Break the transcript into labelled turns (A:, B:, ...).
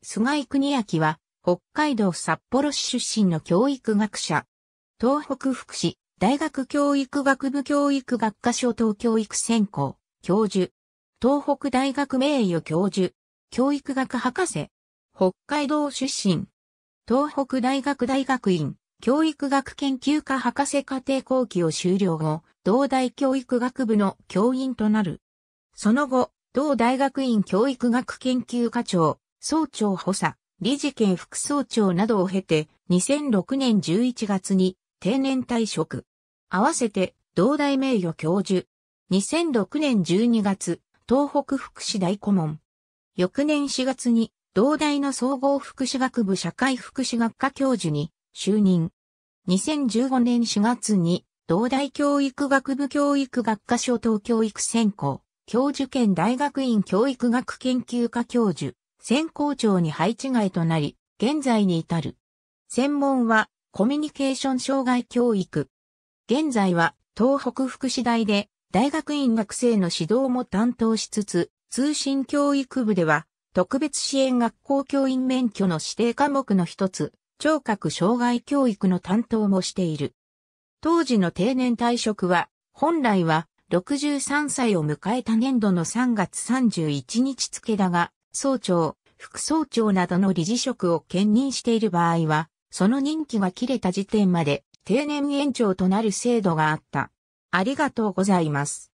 A: 菅井国明は、北海道札幌市出身の教育学者。
B: 東北福祉大学教育学部教育学科初等教育専攻、教授。東北大学名誉教授。教育学博士。北海道出身。東北大学大学院、教育学研究科博士課程後期を修了後、同大教育学部の教員となる。その後、同大学院教育学研究課長、総長補佐、理事兼副総長などを経て、2006年11月に定年退職。合わせて、同大名誉教授。2006年12月、東北福祉大顧問。翌年4月に、同大の総合福祉学部社会福祉学科教授に就任。2015年4月に、同大教育学部教育学科初等教育専攻、教授兼大学院教育学研究科教授、専攻庁に配置外となり、現在に至る。専門はコミュニケーション障害教育。現在は東北福祉大で大学院学生の指導も担当しつつ、通信教育部では特別支援学校教員免許の指定科目の一つ、聴覚障害教育の担当もしている。当時の定年退職は、本来は63歳を迎えた年度の3月31日付だが、総長、副総長などの理事職を兼任している場合は、その任期が切れた時点まで
A: 定年延長となる制度があった。ありがとうございます。